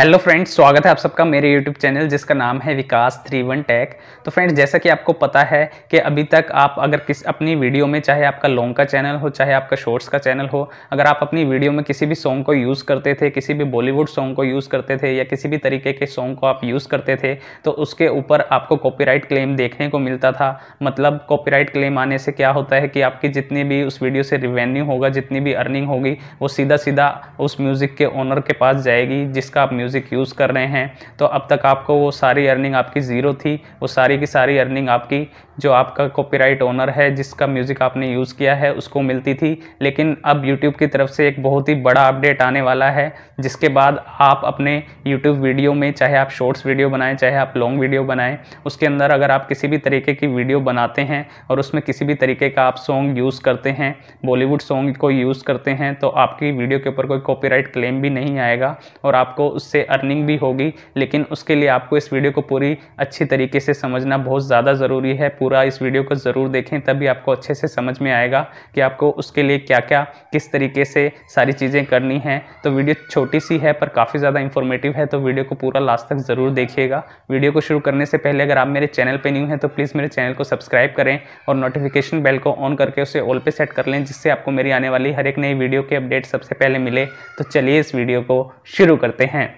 hello friends स्वागत है आप सबका मेरे यूट्यूब चैनल जिसका नाम है विकास थ्री वन टैक तो फ्रेंड्स जैसा कि आपको पता है कि अभी तक आप अगर किस अपनी वीडियो में चाहे आपका लॉन्ग का चैनल हो चाहे आपका शॉर्ट्स का चैनल हो अगर आप अपनी वीडियो में किसी भी सॉन्ग को यूज़ करते थे किसी भी बॉलीवुड सॉन्ग को यूज़ करते थे या किसी भी तरीके के सॉन्ग को आप यूज़ करते थे तो उसके ऊपर आपको कॉपी क्लेम देखने को मिलता था मतलब कॉपीराइट क्लेम आने से क्या होता है कि आपकी जितनी भी उस वीडियो से रिवेन्यू होगा जितनी भी अर्निंग होगी वो सीधा सीधा उस म्यूज़िक के ओनर के पास जाएगी जिसका आप म्यूज़िक यूज़ कर रहे हैं तो अब तक आपको वो सारी अर्निंग आपकी ज़ीरो थी वो सारी की सारी अर्निंग आपकी जो आपका कॉपीराइट ओनर है जिसका म्यूज़िक आपने यूज़ किया है उसको मिलती थी लेकिन अब यूट्यूब की तरफ से एक बहुत ही बड़ा अपडेट आने वाला है जिसके बाद आप अपने यूट्यूब वीडियो में चाहे आप शॉर्ट्स वीडियो बनाएँ चाहे आप लॉन्ग वीडियो बनाएँ उसके अंदर अगर आप किसी भी तरीके की वीडियो बनाते हैं और उसमें किसी भी तरीके का आप सॉन्ग यूज़ करते हैं बॉलीवुड सॉन्ग को यूज़ करते हैं तो आपकी वीडियो के ऊपर कोई कॉपीराइट क्लेम भी नहीं आएगा और आपको उससे से अर्निंग भी होगी लेकिन उसके लिए आपको इस वीडियो को पूरी अच्छी तरीके से समझना बहुत ज़्यादा ज़रूरी है पूरा इस वीडियो को ज़रूर देखें तभी आपको अच्छे से समझ में आएगा कि आपको उसके लिए क्या क्या किस तरीके से सारी चीज़ें करनी हैं तो वीडियो छोटी सी है पर काफ़ी ज़्यादा इन्फॉर्मेटिव है तो वीडियो को पूरा लास्ट तक ज़रूर देखिएगा वीडियो को शुरू करने से पहले अगर आप मेरे चैनल पर न्यू हैं तो प्लीज़ मेरे चैनल को सब्सक्राइब करें और नोटिफिकेशन बेल को ऑन करके उसे ऑल पे सेट कर लें जिससे आपको मेरी आने वाली हर एक नई वीडियो की अपडेट सबसे पहले मिले तो चलिए इस वीडियो को शुरू करते हैं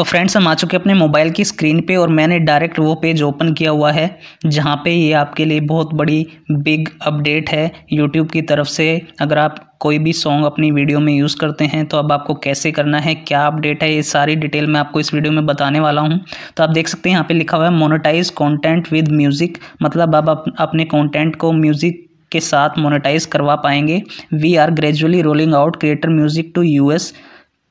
तो फ्रेंड्स हम आ चुके अपने मोबाइल की स्क्रीन पे और मैंने डायरेक्ट वो पेज ओपन किया हुआ है जहाँ पे ये आपके लिए बहुत बड़ी बिग अपडेट है यूट्यूब की तरफ से अगर आप कोई भी सॉन्ग अपनी वीडियो में यूज़ करते हैं तो अब आपको कैसे करना है क्या अपडेट है ये सारी डिटेल मैं आपको इस वीडियो में बताने वाला हूँ तो आप देख सकते हैं यहाँ पर लिखा हुआ है मोनोटाइज कॉन्टेंट विद म्यूज़िक मतलब आप अपने कॉन्टेंट को म्यूज़िक के साथ मोनेटाइज करवा पाएंगे we are gradually rolling out creator music to US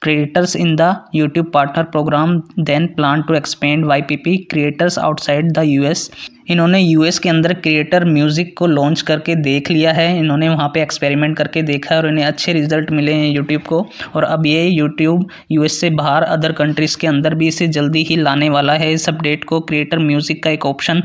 Creators in the YouTube Partner Program then plan to expand YPP creators outside the US इन्होंने US के अंदर क्रिएटर म्यूज़िक को लॉन्च करके देख लिया है इन्होंने वहाँ पे एक्सपेरिमेंट करके देखा है और इन्हें अच्छे रिजल्ट मिले हैं यूट्यूब को और अब ये यूट्यूब यू से बाहर अदर कंट्रीज़ के अंदर भी इसे जल्दी ही लाने वाला है इस अपडेट को क्रिएटर म्यूज़िक का एक ऑप्शन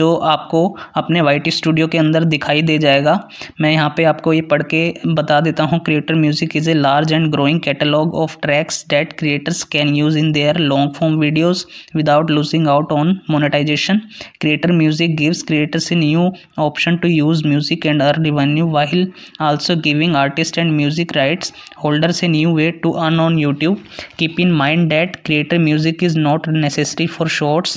जो आपको अपने वाइट स्टूडियो के अंदर दिखाई दे जाएगा मैं यहाँ पर आपको ये पढ़ के बता देता हूँ creator music is a large and growing catalogue of tracks that creators can use in their long form videos without losing out on monetization creator music gives creators a new option to use music and earn revenue while also giving artists and music rights holders a new way to earn on youtube keep in mind that creator music is not necessary for shorts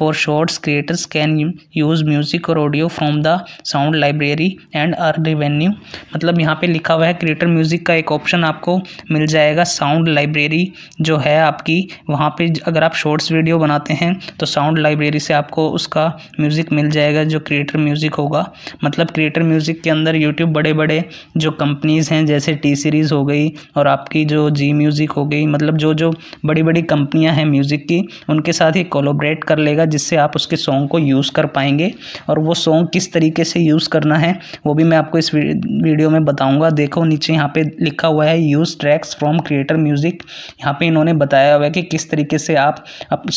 for shorts creators can use music or audio from the sound library and earn revenue मतलब यहाँ पे लिखा हुआ है creator music का एक option आपको मिल जाएगा साउंड लाइब्रेरी जो है आपकी वहाँ पे अगर आप शॉर्ट्स वीडियो बनाते हैं तो साउंड लाइब्रेरी से आपको उसका म्यूज़िक मिल जाएगा जो क्रिएटर म्यूज़िक होगा मतलब क्रिएटर म्यूज़िक के अंदर यूट्यूब बड़े बड़े जो कंपनीज़ हैं जैसे टी सीरीज़ हो गई और आपकी जो जी म्यूज़िक हो गई मतलब जो जो बड़ी बड़ी कंपनियाँ हैं म्यूज़िक की उनके साथ ही कोलोब्रेट कर लेगा जिससे आप उसके सॉन्ग को यूज़ कर पाएंगे और वो सॉन्ग किस तरीके से यूज़ करना है वो भी मैं आपको इस वीडियो में बताऊँगा देखो नीचे यहाँ पर लिखा हुआ है use tracks from creator music यहाँ पर इन्होंने बताया हुआ है कि किस तरीके से आप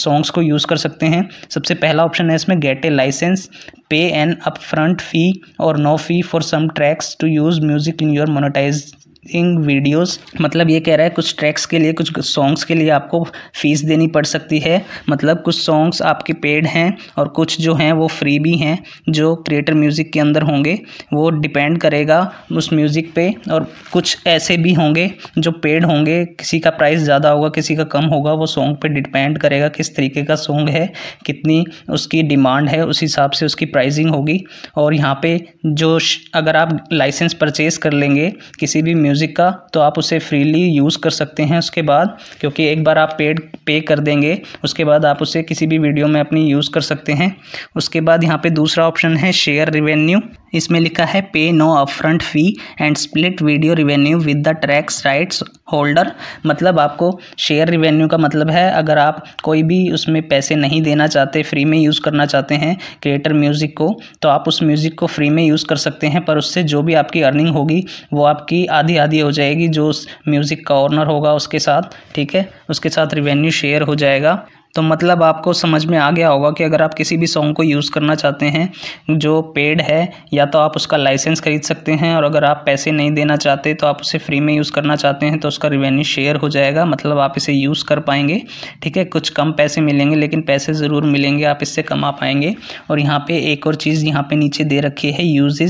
सॉन्ग्स को यूज़ कर सकते हैं सबसे पहला ऑप्शन है इसमें get a license, pay an upfront fee or no fee for some tracks to use music in your monetized इंग वीडियोस मतलब ये कह रहा है कुछ ट्रैक्स के लिए कुछ सॉन्ग्स के लिए आपको फ़ीस देनी पड़ सकती है मतलब कुछ सॉन्ग्स आपके पेड हैं और कुछ जो हैं वो फ्री भी हैं जो क्रिएटर म्यूज़िक के अंदर होंगे वो डिपेंड करेगा उस म्यूज़िक पे और कुछ ऐसे भी होंगे जो पेड होंगे किसी का प्राइस ज़्यादा होगा किसी का कम होगा वो सॉन्ग पर डिपेंड करेगा किस तरीके का सॉन्ग है कितनी उसकी डिमांड है उस हिसाब से उसकी प्राइजिंग होगी और यहाँ पर जो अगर आप लाइसेंस परचेज़ कर लेंगे किसी भी म्यूज़िक का तो आप उसे फ्रीली यूज़ कर सकते हैं उसके बाद क्योंकि एक बार आप पेड पे कर देंगे उसके बाद आप उसे किसी भी वीडियो में अपनी यूज़ कर सकते हैं उसके बाद यहाँ पे दूसरा ऑप्शन है शेयर रिवेन्यू इसमें लिखा है pay no upfront fee and split video revenue with the tracks rights holder मतलब आपको शेयर रिवेन्यू का मतलब है अगर आप कोई भी उसमें पैसे नहीं देना चाहते फ्री में यूज़ करना चाहते हैं क्रिएटर म्यूज़िक को तो आप उस म्यूज़िक को फ्री में यूज़ कर सकते हैं पर उससे जो भी आपकी अर्निंग होगी वो आपकी आधी आदि हो जाएगी जो म्यूज़िक का ऑर्नर होगा उसके साथ ठीक है उसके साथ रिवेन्यू शेयर हो जाएगा तो मतलब आपको समझ में आ गया होगा कि अगर आप किसी भी सॉन्ग को यूज़ करना चाहते हैं जो पेड है या तो आप उसका लाइसेंस खरीद सकते हैं और अगर आप पैसे नहीं देना चाहते तो आप उसे फ्री में यूज़ करना चाहते हैं तो उसका रिवेन्यू शेयर हो जाएगा मतलब आप इसे यूज़ कर पाएंगे ठीक है कुछ कम पैसे मिलेंगे लेकिन पैसे ज़रूर मिलेंगे आप इससे कमा पाएंगे और यहाँ पर एक और चीज़ यहाँ पर नीचे दे रखी है use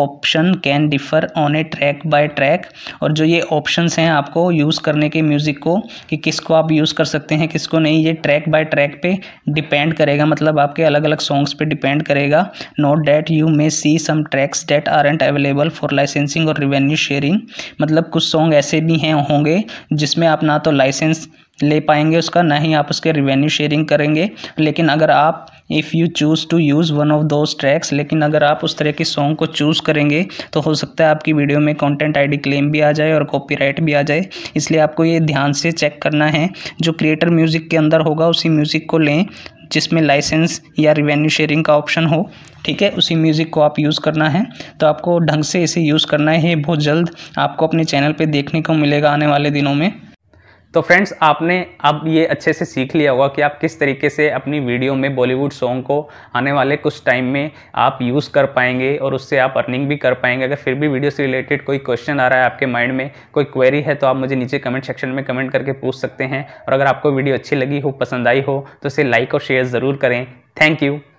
option can differ on a track by track और जो ये ऑप्शन हैं आपको यूज़ करने के म्यूज़िक को कि किसको आप यूज़ कर सकते हैं किसको नहीं ये ट्रैक ट्रैक बाय ट्रैक पे डिपेंड करेगा मतलब आपके अलग अलग सॉन्ग्स पे डिपेंड करेगा note that you may see some tracks are aren't available for licensing और रिवेन्यू शेयरिंग मतलब कुछ सॉन्ग ऐसे भी हैं होंगे जिसमें आप ना तो लाइसेंस ले पाएंगे उसका ना ही आप उसके रिवेन्यू शेयरिंग करेंगे लेकिन अगर आप if you choose to use one of those tracks लेकिन अगर आप उस तरह के सॉन्ग को चूज़ करेंगे तो हो सकता है आपकी वीडियो में कंटेंट आईडी क्लेम भी आ जाए और कॉपीराइट भी आ जाए इसलिए आपको ये ध्यान से चेक करना है जो क्रिएटर म्यूज़िक के अंदर होगा उसी म्यूज़िक को लें जिसमें लाइसेंस या रिवेन्यू शेयरिंग का ऑप्शन हो ठीक है उसी म्यूज़िक को आप यूज़ करना है तो आपको ढंग से इसे यूज़ करना है बहुत जल्द आपको अपने चैनल पर देखने को मिलेगा आने वाले दिनों में तो फ्रेंड्स आपने अब ये अच्छे से सीख लिया होगा कि आप किस तरीके से अपनी वीडियो में बॉलीवुड सॉन्ग को आने वाले कुछ टाइम में आप यूज़ कर पाएंगे और उससे आप अर्निंग भी कर पाएंगे अगर फिर भी वीडियो से रिलेटेड कोई क्वेश्चन आ रहा है आपके माइंड में कोई क्वेरी है तो आप मुझे नीचे कमेंट सेक्शन में कमेंट करके पूछ सकते हैं और अगर आपको वीडियो अच्छी लगी हो पसंद आई हो तो इसे लाइक और शेयर ज़रूर करें थैंक यू